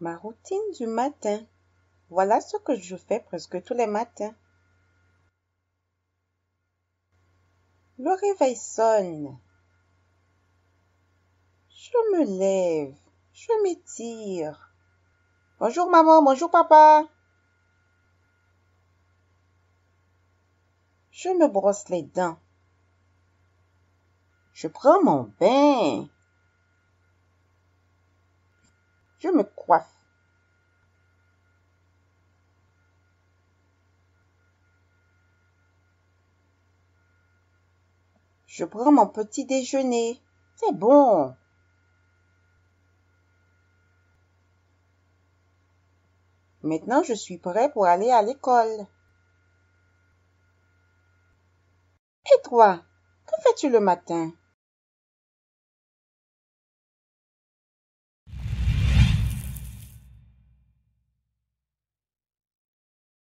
Ma routine du matin. Voilà ce que je fais presque tous les matins. Le réveil sonne. Je me lève. Je m'étire. Bonjour maman, bonjour papa. Je me brosse les dents. Je prends mon bain. Je me coiffe. Je prends mon petit déjeuner. C'est bon. Maintenant, je suis prêt pour aller à l'école. Et toi, que fais-tu le matin